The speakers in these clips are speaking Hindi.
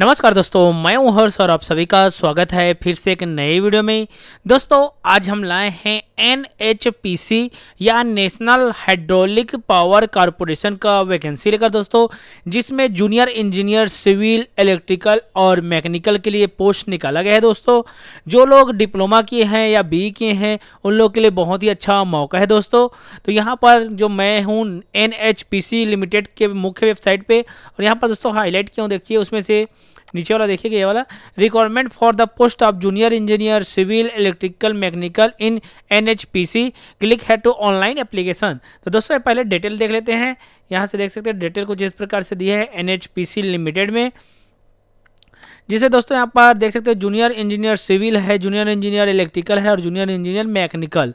नमस्कार दोस्तों मैं हूं हर्ष और आप सभी का स्वागत है फिर से एक नए वीडियो में दोस्तों आज हम लाए हैं एन या नेशनल हाइड्रोलिक पावर कॉरपोरेशन का वैकेंसी लेकर दोस्तों जिसमें जूनियर इंजीनियर सिविल इलेक्ट्रिकल और मैकेनिकल के लिए पोस्ट निकाला गया है दोस्तों जो लोग डिप्लोमा किए हैं या बी e किए हैं उन लोग के लिए बहुत ही अच्छा मौका है दोस्तों तो यहाँ पर जो मैं हूँ एन लिमिटेड के मुख्य वेबसाइट पर और यहाँ पर दोस्तों हाईलाइट किया हूँ देखिए उसमें से नीचे वाला देखिएगा ये वाला requirement for the post of junior engineer civil electrical mechanical in N H P C click here to online application तो दोस्तों पहले डिटेल देख लेते हैं यहाँ से देख सकते हैं डिटेल को जिस प्रकार से दिया है N H P C limited में जिसे दोस्तों यहाँ पर देख सकते हैं जूनियर इंजीनियर सिविल है जूनियर इंजीनियर इलेक्ट्रिकल है और जूनियर इंजीनियर मैकेनिकल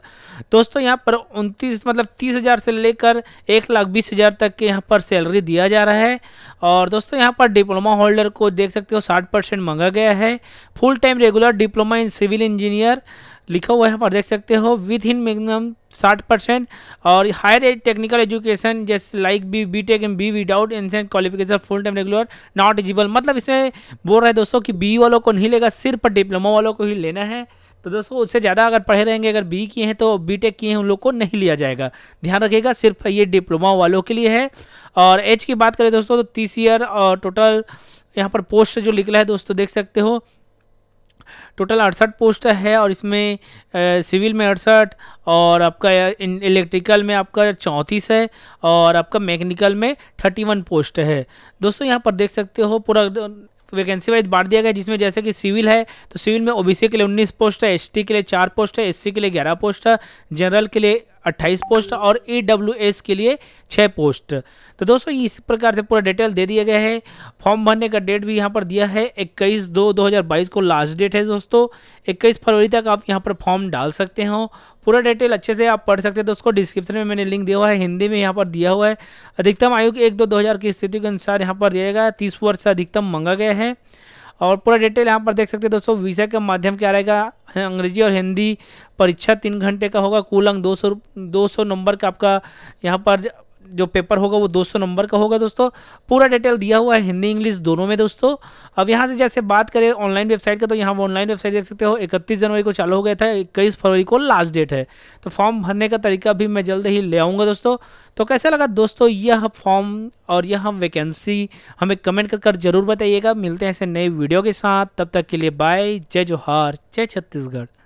दोस्तों यहाँ पर उनतीस मतलब तीस हज़ार से लेकर एक लाख बीस हज़ार तक के यहाँ पर सैलरी दिया जा रहा है और दोस्तों यहाँ पर डिप्लोमा होल्डर को देख सकते हो साठ परसेंट मांगा गया है full time regular diploma in civil engineer लिखा हुआ है पर देख सकते हो विथ इन मिनिमम साठ परसेंट और हायर एज टेक्निकल एजुकेशन जैसे like B B tech and B without ancient qualification full time regular not eligible मतलब इसमें बोल रहे दोस्तों कि बी वालों को नहीं लेगा सिर्फ डिप्लोमा वालों को ही लेना है तो दोस्तों उससे ज़्यादा अगर पढ़े रहेंगे अगर बी किए हैं तो बी टेक किए हैं उन लोग को नहीं लिया जाएगा ध्यान रखिएगा सिर्फ ये डिप्लोमा वालों के लिए है और एज की बात करें दोस्तों तो तीस ईयर और टोटल यहाँ पर पोस्ट जो निकला है दोस्तों देख सकते हो टोटल अड़सठ पोस्ट है और इसमें सिविल में अड़सठ और आपका इलेक्ट्रिकल में आपका चौंतीस है और आपका मैकेनिकल में थर्टी वन पोस्ट है दोस्तों यहाँ पर देख सकते हो पूरा वैकेंसी वाइज बांट दिया गया जिसमें जैसे कि सिविल है तो सिविल में ओबीसी के लिए उन्नीस पोस्ट है एसटी के लिए चार पोस्ट है एससी के लिए ग्यारह पोस्ट है जनरल के लिए अट्ठाईस पोस्ट और ई के लिए छः पोस्ट तो दोस्तों इस प्रकार से पूरा डिटेल दे दिया गया है फॉर्म भरने का डेट भी यहाँ पर दिया है इक्कीस दो दो हज़ार बाईस को लास्ट डेट है दोस्तों इक्कीस फरवरी तक आप यहाँ पर फॉर्म डाल सकते हो पूरा डिटेल अच्छे से आप पढ़ सकते हैं दोस्तों डिस्क्रिप्शन में मैंने लिंक दिया हुआ है हिंदी में यहाँ पर दिया हुआ है अधिकतम आयु एक दो दो हज़ार की स्थिति के अनुसार यहाँ पर दिया गया तीस वर्ष से अधिकतम मंगा गया है और पूरा डिटेल यहाँ पर देख सकते हैं दोस्तों विषय के माध्यम क्या रहेगा अंग्रेजी और हिंदी परीक्षा तीन घंटे का होगा कुल अंक दो सौ नंबर का आपका यहाँ पर जो पेपर होगा वो 200 नंबर का होगा दोस्तों पूरा डिटेल दिया हुआ है हिंदी इंग्लिश दोनों में दोस्तों अब यहाँ से जैसे बात करें ऑनलाइन वेबसाइट का तो यहाँ ऑनलाइन वेबसाइट देख सकते हो 31 जनवरी को चालू हो गया था इक्कीस फरवरी को लास्ट डेट है तो फॉर्म भरने का तरीका भी मैं जल्द ही ले आऊँगा दोस्तों तो कैसा लगा दोस्तों यह फॉर्म और यह वैकेंसी हमें कमेंट कर, कर जरूर बताइएगा मिलते हैं ऐसे नए वीडियो के साथ तब तक के लिए बाय जय जोहार जय छत्तीसगढ़